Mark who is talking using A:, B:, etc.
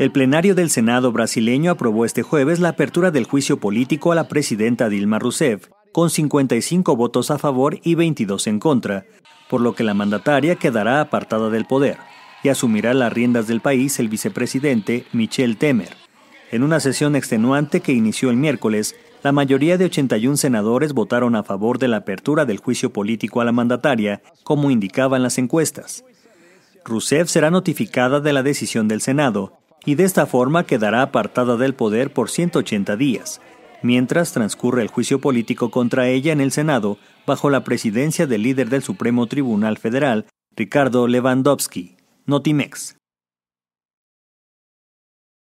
A: El plenario del Senado brasileño aprobó este jueves la apertura del juicio político a la presidenta Dilma Rousseff, con 55 votos a favor y 22 en contra, por lo que la mandataria quedará apartada del poder y asumirá las riendas del país el vicepresidente Michel Temer. En una sesión extenuante que inició el miércoles, la mayoría de 81 senadores votaron a favor de la apertura del juicio político a la mandataria, como indicaban las encuestas. Rousseff será notificada de la decisión del Senado, y de esta forma quedará apartada del poder por 180 días, mientras transcurre el juicio político contra ella en el Senado bajo la presidencia del líder del Supremo Tribunal Federal, Ricardo Lewandowski, Notimex.